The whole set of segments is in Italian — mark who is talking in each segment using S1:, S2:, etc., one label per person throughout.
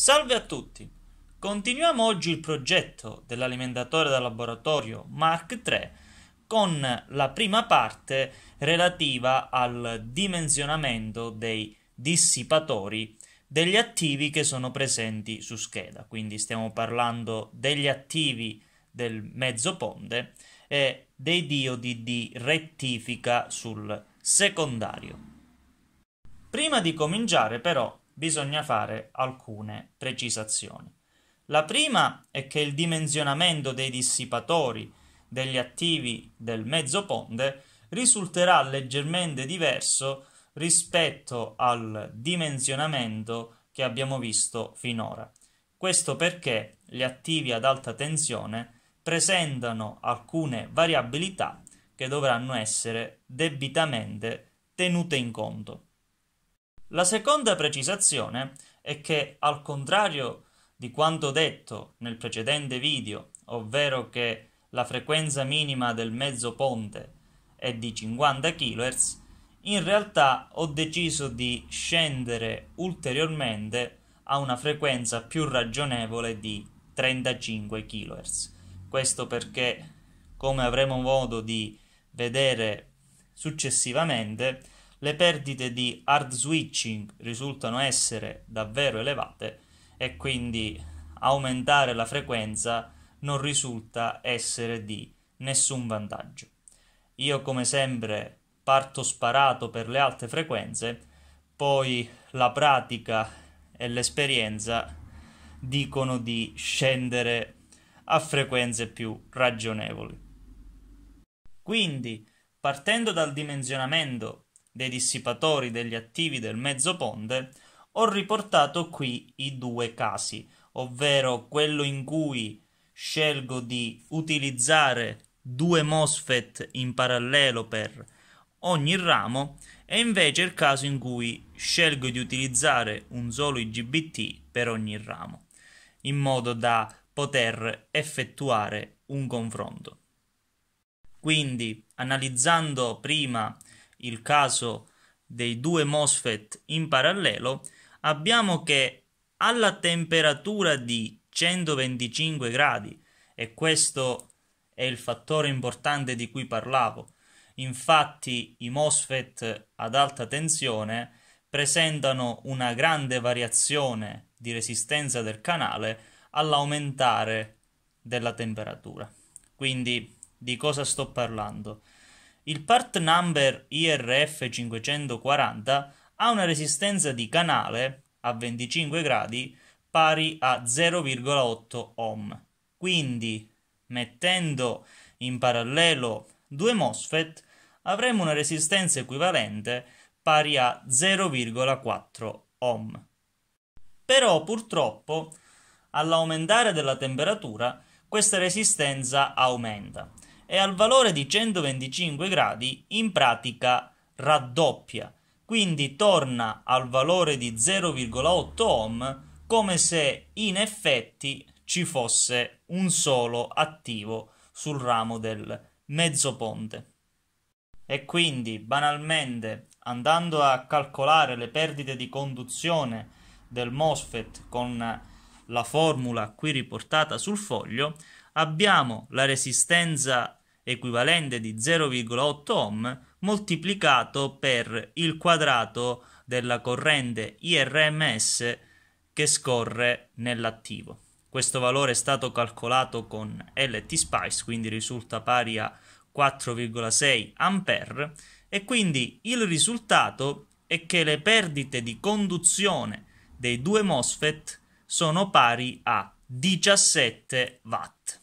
S1: Salve a tutti! Continuiamo oggi il progetto dell'alimentatore da laboratorio Mark 3 con la prima parte relativa al dimensionamento dei dissipatori degli attivi che sono presenti su scheda. Quindi stiamo parlando degli attivi del mezzo ponte e dei diodi di rettifica sul secondario. Prima di cominciare però bisogna fare alcune precisazioni. La prima è che il dimensionamento dei dissipatori degli attivi del mezzo ponte risulterà leggermente diverso rispetto al dimensionamento che abbiamo visto finora. Questo perché gli attivi ad alta tensione presentano alcune variabilità che dovranno essere debitamente tenute in conto. La seconda precisazione è che, al contrario di quanto detto nel precedente video, ovvero che la frequenza minima del mezzo ponte è di 50 kHz, in realtà ho deciso di scendere ulteriormente a una frequenza più ragionevole di 35 kHz. Questo perché, come avremo modo di vedere successivamente, le perdite di hard switching risultano essere davvero elevate e quindi aumentare la frequenza non risulta essere di nessun vantaggio. Io come sempre parto sparato per le alte frequenze, poi la pratica e l'esperienza dicono di scendere a frequenze più ragionevoli. Quindi, partendo dal dimensionamento dei dissipatori degli attivi del mezzo ponte, ho riportato qui i due casi, ovvero quello in cui scelgo di utilizzare due MOSFET in parallelo per ogni ramo e invece il caso in cui scelgo di utilizzare un solo IGBT per ogni ramo, in modo da poter effettuare un confronto. Quindi, analizzando prima il caso dei due MOSFET in parallelo, abbiamo che alla temperatura di 125 gradi, e questo è il fattore importante di cui parlavo, infatti i MOSFET ad alta tensione presentano una grande variazione di resistenza del canale all'aumentare della temperatura. Quindi di cosa sto parlando? Il part number IRF540 ha una resistenza di canale a 25 gradi pari a 0,8 ohm. Quindi, mettendo in parallelo due MOSFET, avremo una resistenza equivalente pari a 0,4 ohm. Però purtroppo all'aumentare della temperatura questa resistenza aumenta e al valore di 125 gradi in pratica raddoppia, quindi torna al valore di 0,8 ohm come se in effetti ci fosse un solo attivo sul ramo del mezzo ponte. E quindi banalmente andando a calcolare le perdite di conduzione del MOSFET con la formula qui riportata sul foglio, abbiamo la resistenza equivalente di 0,8 ohm moltiplicato per il quadrato della corrente IRMS che scorre nell'attivo. Questo valore è stato calcolato con LT Spice, quindi risulta pari a 4,6 A e quindi il risultato è che le perdite di conduzione dei due MOSFET sono pari a 17 watt.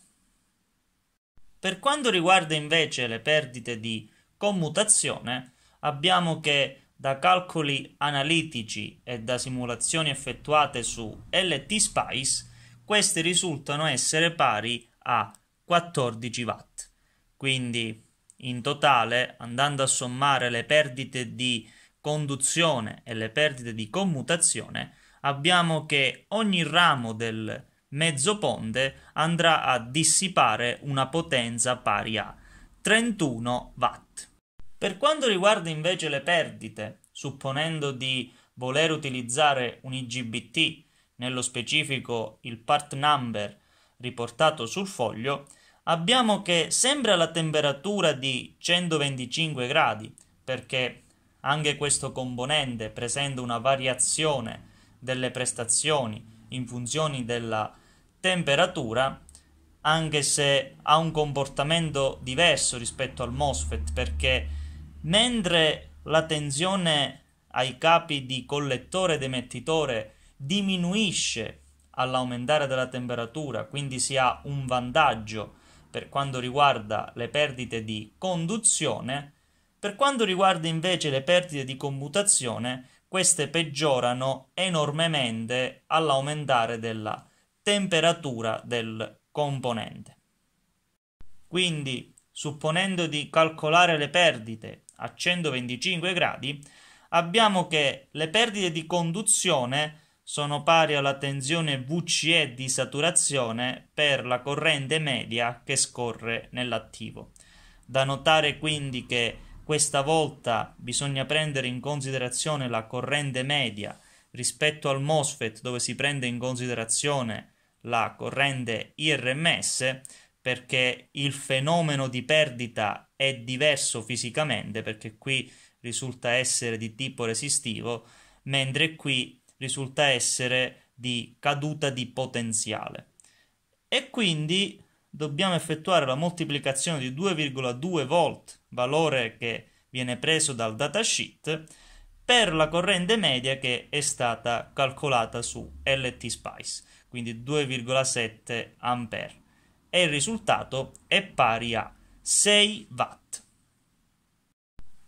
S1: Per quanto riguarda invece le perdite di commutazione, abbiamo che da calcoli analitici e da simulazioni effettuate su LTSpice, queste risultano essere pari a 14 watt. Quindi in totale, andando a sommare le perdite di conduzione e le perdite di commutazione, abbiamo che ogni ramo del mezzo ponte andrà a dissipare una potenza pari a 31 watt. Per quanto riguarda invece le perdite, supponendo di voler utilizzare un IGBT, nello specifico il part number riportato sul foglio, abbiamo che sempre alla temperatura di 125 gradi, perché anche questo componente presenta una variazione delle prestazioni in funzione della temperatura, temperatura, anche se ha un comportamento diverso rispetto al MOSFET, perché mentre la tensione ai capi di collettore ed emettitore diminuisce all'aumentare della temperatura, quindi si ha un vantaggio per quanto riguarda le perdite di conduzione, per quanto riguarda invece le perdite di commutazione, queste peggiorano enormemente all'aumentare della temperatura temperatura del componente. Quindi, supponendo di calcolare le perdite a 125 gradi, abbiamo che le perdite di conduzione sono pari alla tensione VCE di saturazione per la corrente media che scorre nell'attivo. Da notare quindi che questa volta bisogna prendere in considerazione la corrente media rispetto al MOSFET dove si prende in considerazione la corrente IRMS perché il fenomeno di perdita è diverso fisicamente perché qui risulta essere di tipo resistivo mentre qui risulta essere di caduta di potenziale e quindi dobbiamo effettuare la moltiplicazione di 2,2 volt valore che viene preso dal datasheet per la corrente media che è stata calcolata su LT Spice quindi 2,7 ampere e il risultato è pari a 6 Watt.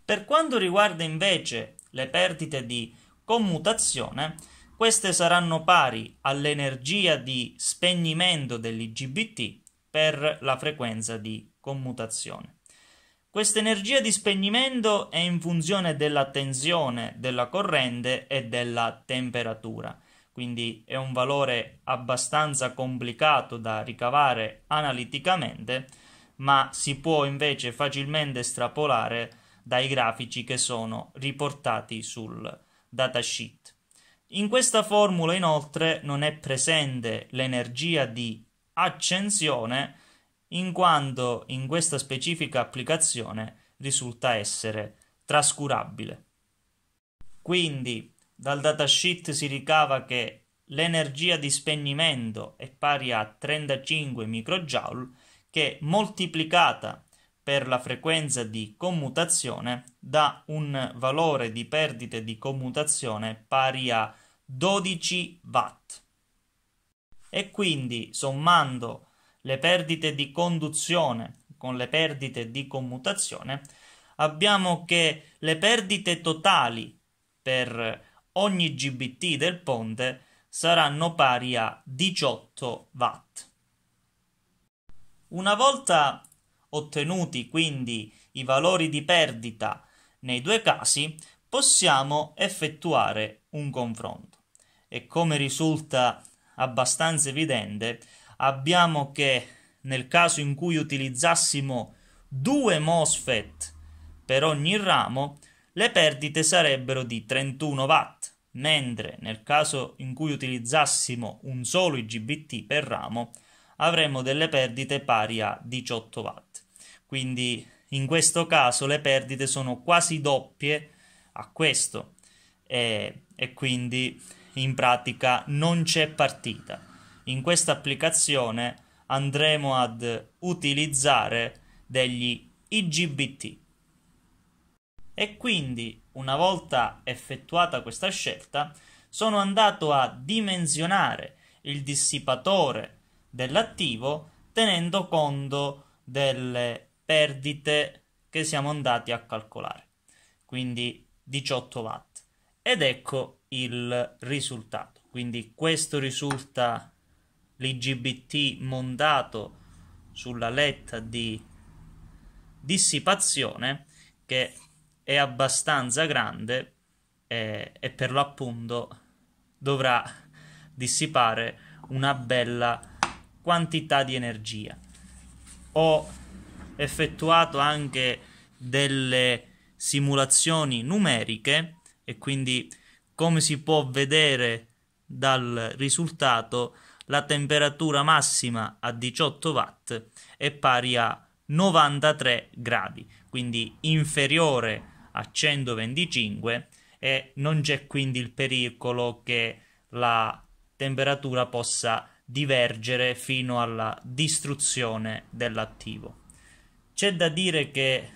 S1: Per quanto riguarda invece le perdite di commutazione, queste saranno pari all'energia di spegnimento dell'IGBT per la frequenza di commutazione. Questa energia di spegnimento è in funzione della tensione, della corrente e della temperatura quindi è un valore abbastanza complicato da ricavare analiticamente, ma si può invece facilmente estrapolare dai grafici che sono riportati sul datasheet. In questa formula inoltre non è presente l'energia di accensione in quanto in questa specifica applicazione risulta essere trascurabile. Quindi dal datasheet si ricava che l'energia di spegnimento è pari a 35 microjoule che moltiplicata per la frequenza di commutazione dà un valore di perdite di commutazione pari a 12 watt. E quindi sommando le perdite di conduzione con le perdite di commutazione abbiamo che le perdite totali per ogni GBT del ponte saranno pari a 18 watt. Una volta ottenuti quindi i valori di perdita nei due casi, possiamo effettuare un confronto e come risulta abbastanza evidente abbiamo che nel caso in cui utilizzassimo due MOSFET per ogni ramo le perdite sarebbero di 31 watt mentre nel caso in cui utilizzassimo un solo IGBT per ramo avremmo delle perdite pari a 18 watt. Quindi in questo caso le perdite sono quasi doppie a questo e, e quindi in pratica non c'è partita. In questa applicazione andremo ad utilizzare degli IGBT e quindi una volta effettuata questa scelta sono andato a dimensionare il dissipatore dell'attivo tenendo conto delle perdite che siamo andati a calcolare quindi 18 watt ed ecco il risultato quindi questo risulta l'IGBT montato sulla letta di dissipazione che è abbastanza grande e, e per l'appunto dovrà dissipare una bella quantità di energia. Ho effettuato anche delle simulazioni numeriche e quindi come si può vedere dal risultato la temperatura massima a 18 watt è pari a 93 gradi quindi inferiore a a 125 e non c'è quindi il pericolo che la temperatura possa divergere fino alla distruzione dell'attivo. C'è da dire che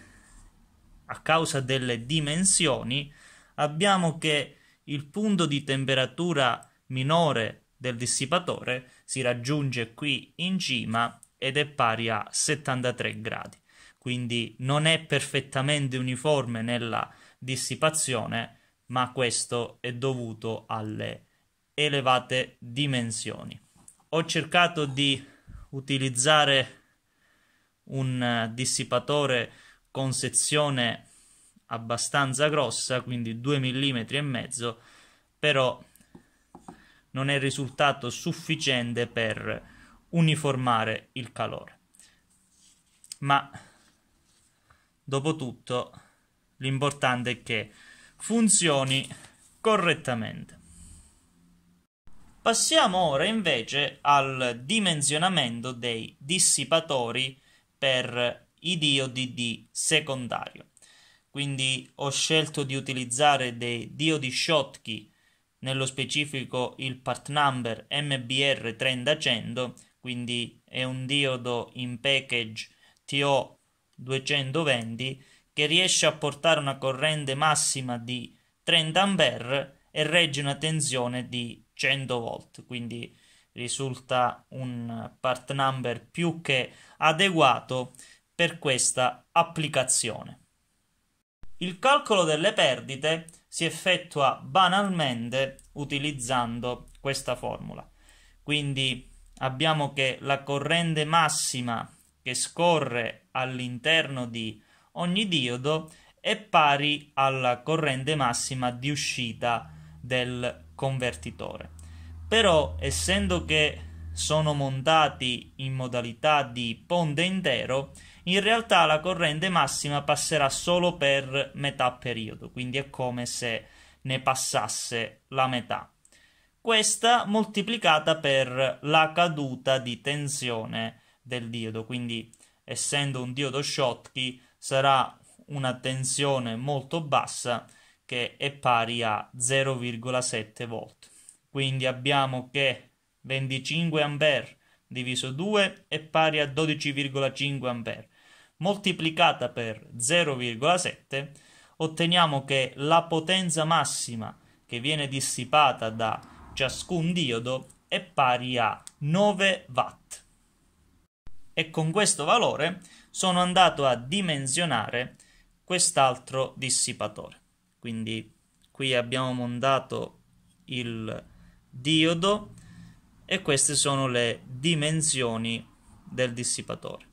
S1: a causa delle dimensioni abbiamo che il punto di temperatura minore del dissipatore si raggiunge qui in cima ed è pari a 73 gradi quindi non è perfettamente uniforme nella dissipazione, ma questo è dovuto alle elevate dimensioni. Ho cercato di utilizzare un dissipatore con sezione abbastanza grossa, quindi 2 mm e mezzo, però non è risultato sufficiente per uniformare il calore. Ma Dopotutto, l'importante è che funzioni correttamente. Passiamo ora invece al dimensionamento dei dissipatori per i diodi di secondario. Quindi ho scelto di utilizzare dei diodi Schottky, nello specifico il part number MBR3100, quindi è un diodo in package TO 220 che riesce a portare una corrente massima di 30 A e regge una tensione di 100 volt, quindi risulta un part number più che adeguato per questa applicazione. Il calcolo delle perdite si effettua banalmente utilizzando questa formula. Quindi abbiamo che la corrente massima che scorre all'interno di ogni diodo è pari alla corrente massima di uscita del convertitore. Però, essendo che sono montati in modalità di ponte intero, in realtà la corrente massima passerà solo per metà periodo, quindi è come se ne passasse la metà. Questa moltiplicata per la caduta di tensione del diodo, quindi essendo un diodo Schottky sarà una tensione molto bassa che è pari a 0,7 volt. Quindi abbiamo che 25 A diviso 2 è pari a 12,5 A. Moltiplicata per 0,7 otteniamo che la potenza massima che viene dissipata da ciascun diodo è pari a 9 watt e con questo valore sono andato a dimensionare quest'altro dissipatore. Quindi qui abbiamo montato il diodo e queste sono le dimensioni del dissipatore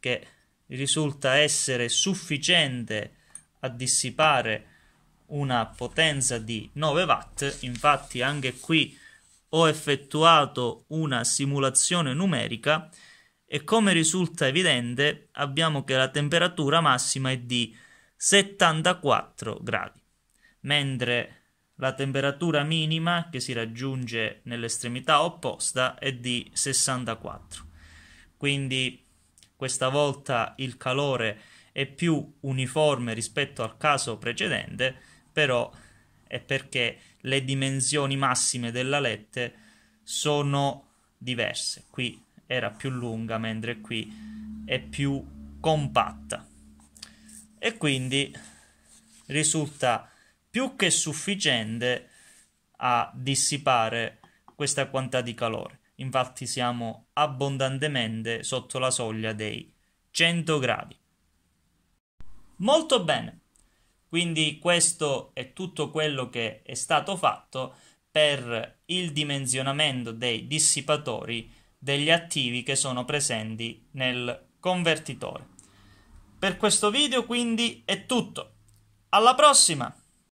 S1: che risulta essere sufficiente a dissipare una potenza di 9 watt infatti anche qui ho effettuato una simulazione numerica e come risulta evidente abbiamo che la temperatura massima è di 74 gradi, mentre la temperatura minima che si raggiunge nell'estremità opposta è di 64. Quindi questa volta il calore è più uniforme rispetto al caso precedente, però è perché le dimensioni massime dell'alette sono diverse. Qui era più lunga, mentre qui è più compatta. E quindi risulta più che sufficiente a dissipare questa quantità di calore. Infatti siamo abbondantemente sotto la soglia dei 100 gradi. Molto bene. Quindi questo è tutto quello che è stato fatto per il dimensionamento dei dissipatori degli attivi che sono presenti nel convertitore. Per questo video quindi è tutto. Alla prossima!